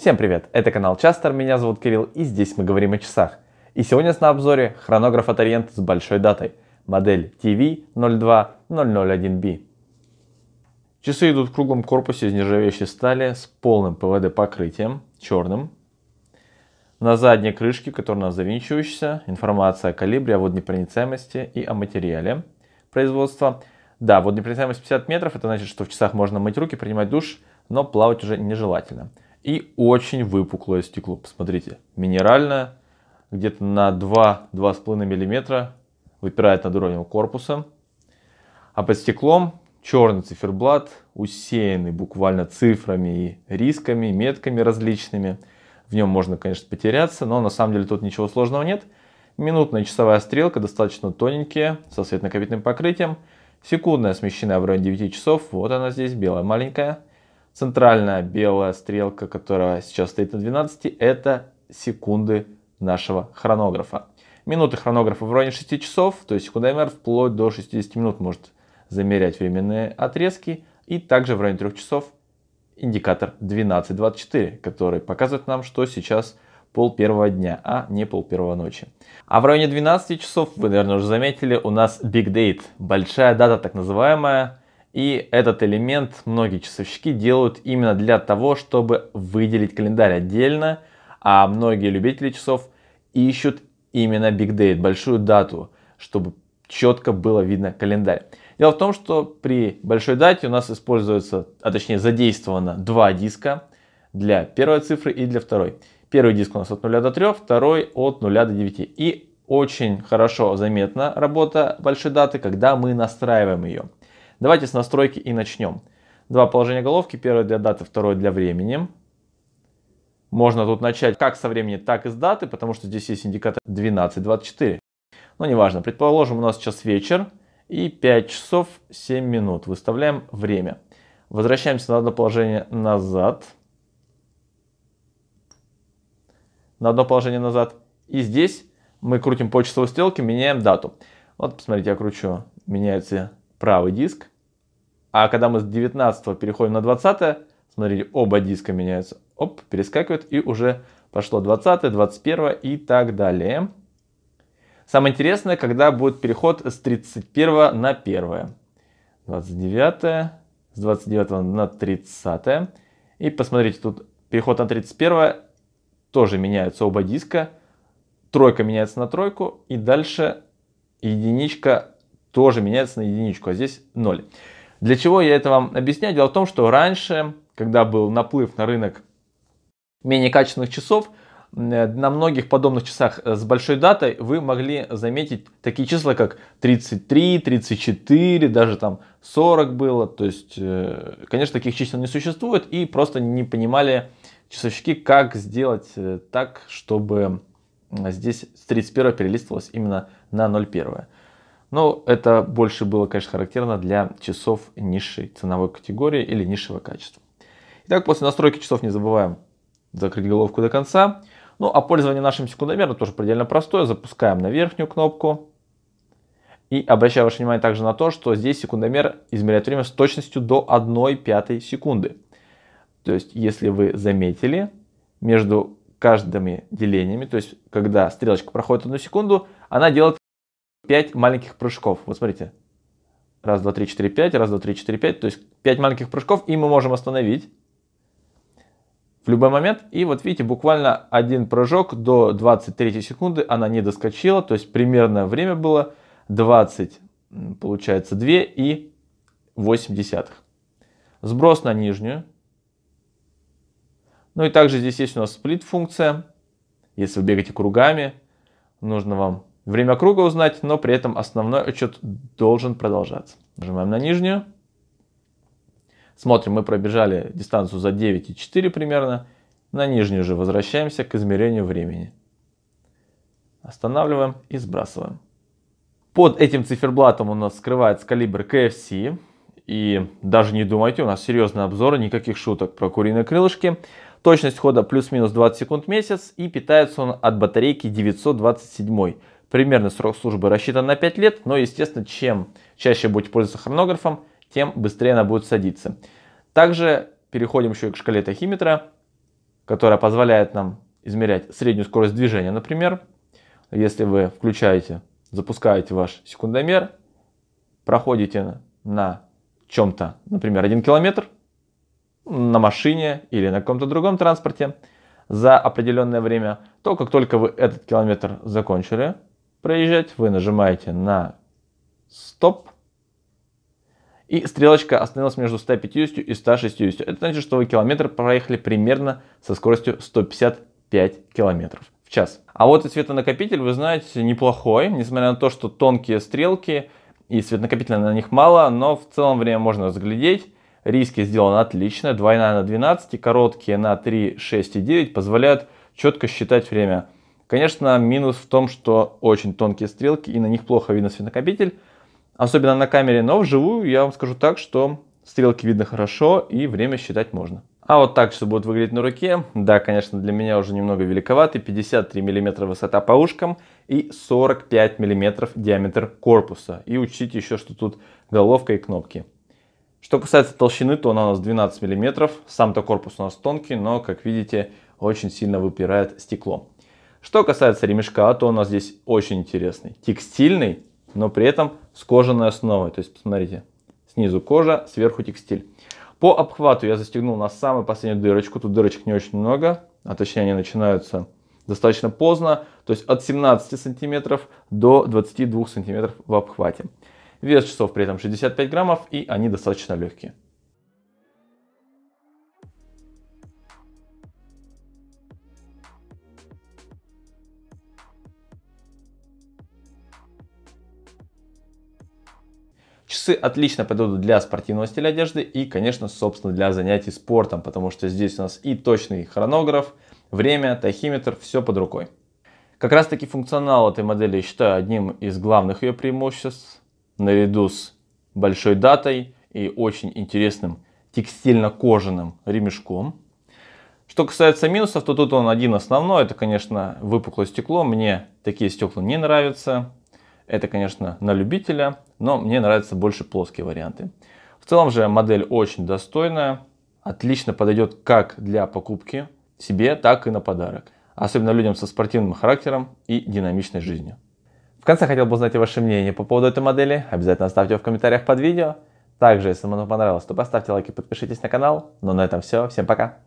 Всем привет, это канал Частер, меня зовут Кирилл и здесь мы говорим о часах. И сегодня с на обзоре хронограф от Orient с большой датой, модель TV02001B. Часы идут в круглом корпусе из нержавеющей стали с полным ПВД покрытием, черным. На задней крышке, которая у нас завинчивающаяся, информация о калибре, о водонепроницаемости и о материале производства. Да, водонепроницаемость 50 метров, это значит, что в часах можно мыть руки, принимать душ, но плавать уже нежелательно. И очень выпуклое стекло. Посмотрите, минеральное, где-то на 2-2,5 мм выпирает над уровнем корпуса. А под стеклом черный циферблат, усеянный буквально цифрами и рисками, метками различными. В нем можно, конечно, потеряться, но на самом деле тут ничего сложного нет. Минутная часовая стрелка, достаточно тоненькая, со светнокопительным покрытием. Секундная смещена в районе 9 часов, вот она здесь, белая маленькая. Центральная белая стрелка, которая сейчас стоит на 12, это секунды нашего хронографа. Минуты хронографа в районе 6 часов, то есть секундомер вплоть до 60 минут может замерять временные отрезки. И также в районе 3 часов индикатор 12.24, который показывает нам, что сейчас пол первого дня, а не пол первого ночи. А в районе 12 часов, вы, наверное, уже заметили, у нас Big Date, большая дата так называемая, и этот элемент многие часовщики делают именно для того, чтобы выделить календарь отдельно, а многие любители часов ищут именно Big Date, большую дату, чтобы четко было видно календарь. Дело в том, что при большой дате у нас используется, а точнее задействовано два диска для первой цифры и для второй. Первый диск у нас от 0 до 3, второй от 0 до 9. И очень хорошо заметна работа большой даты, когда мы настраиваем ее. Давайте с настройки и начнем. Два положения головки, первое для даты, второе для времени. Можно тут начать как со времени, так и с даты, потому что здесь есть индикатор 12.24. Но неважно, предположим, у нас сейчас вечер и 5 часов 7 минут. Выставляем время. Возвращаемся на одно положение назад. На одно положение назад. И здесь мы крутим по часовой стрелке, меняем дату. Вот, посмотрите, я кручу, меняются правый диск. А когда мы с 19 переходим на 20, смотрите, оба диска меняются. Оп, перескакивают и уже пошло 20, 21 и так далее. Самое интересное, когда будет переход с 31 на 1. 29, с 29 на 30. И посмотрите, тут переход на 31 тоже меняются оба диска. Тройка меняется на тройку и дальше единичка тоже меняется на единичку, а здесь 0. Для чего я это вам объясняю? Дело в том, что раньше, когда был наплыв на рынок менее качественных часов, э, на многих подобных часах э, с большой датой вы могли заметить такие числа, как 33, 34, даже там 40 было. То есть, э, конечно, таких чисел не существует и просто не понимали часовщики, как сделать так, чтобы здесь с 31 перелистывалось именно на 01. Но это больше было, конечно, характерно для часов низшей ценовой категории или низшего качества. Итак, после настройки часов не забываем закрыть головку до конца. Ну, а пользование нашим секундомером тоже предельно простое. Запускаем на верхнюю кнопку. И обращаю ваше внимание также на то, что здесь секундомер измеряет время с точностью до 1 пятой секунды. То есть, если вы заметили, между каждыми делениями, то есть, когда стрелочка проходит одну секунду, она делает 5 маленьких прыжков. Вот смотрите. Раз, два, три, четыре, пять. Раз, два, три, четыре, пять. То есть 5 маленьких прыжков, и мы можем остановить в любой момент. И вот видите, буквально один прыжок до 23 секунды она не доскочила. То есть примерное время было 20, получается 2 и 8 десятых. Сброс на нижнюю. Ну и также здесь есть у нас сплит функция. Если вы бегаете кругами, нужно вам Время круга узнать, но при этом основной отчет должен продолжаться. Нажимаем на нижнюю. Смотрим, мы пробежали дистанцию за 9,4 примерно. На нижнюю же возвращаемся к измерению времени. Останавливаем и сбрасываем. Под этим циферблатом у нас скрывается калибр KFC. И даже не думайте, у нас серьезные обзоры, никаких шуток про куриные крылышки. Точность хода плюс-минус 20 секунд в месяц и питается он от батарейки 927. Примерный срок службы рассчитан на 5 лет, но, естественно, чем чаще будете пользоваться хронографом, тем быстрее она будет садиться. Также переходим еще и к шкале тахиметра, которая позволяет нам измерять среднюю скорость движения, например. Если вы включаете, запускаете ваш секундомер, проходите на чем-то, например, 1 километр, на машине или на каком-то другом транспорте за определенное время, то как только вы этот километр закончили, проезжать, вы нажимаете на стоп. И стрелочка остановилась между 150 и 160. Это значит, что вы километр проехали примерно со скоростью 155 километров в час. А вот и цветонакопитель, вы знаете, неплохой. Несмотря на то, что тонкие стрелки и цветонакопителя на них мало, но в целом время можно разглядеть. Риски сделаны отлично. Двойная на 12, короткие на 3, 6 и 9 позволяют четко считать время Конечно, минус в том, что очень тонкие стрелки, и на них плохо видно свинокопитель, особенно на камере, но вживую я вам скажу так, что стрелки видно хорошо и время считать можно. А вот так все будет выглядеть на руке. Да, конечно, для меня уже немного великовато. 53 мм высота по ушкам и 45 мм диаметр корпуса. И учтите еще, что тут головка и кнопки. Что касается толщины, то она у нас 12 мм. Сам-то корпус у нас тонкий, но, как видите, очень сильно выпирает стекло. Что касается ремешка, то у нас здесь очень интересный. Текстильный, но при этом с кожаной основой. То есть, посмотрите, снизу кожа, сверху текстиль. По обхвату я застегнул на самую последнюю дырочку. Тут дырочек не очень много, а точнее они начинаются достаточно поздно. То есть от 17 сантиметров до 22 сантиметров в обхвате. Вес часов при этом 65 граммов и они достаточно легкие. Часы отлично подойдут для спортивного стиля одежды и, конечно, собственно, для занятий спортом, потому что здесь у нас и точный хронограф, время, тахиметр, все под рукой. Как раз таки функционал этой модели я считаю одним из главных ее преимуществ, наряду с большой датой и очень интересным текстильно-кожаным ремешком. Что касается минусов, то тут он один основной, это, конечно, выпуклое стекло, мне такие стекла не нравятся, это, конечно, на любителя, но мне нравятся больше плоские варианты. В целом же модель очень достойная, отлично подойдет как для покупки себе, так и на подарок. Особенно людям со спортивным характером и динамичной жизнью. В конце хотел бы узнать ваше мнение по поводу этой модели. Обязательно оставьте его в комментариях под видео. Также, если вам понравилось, то поставьте лайк и подпишитесь на канал. Ну на этом все. Всем пока!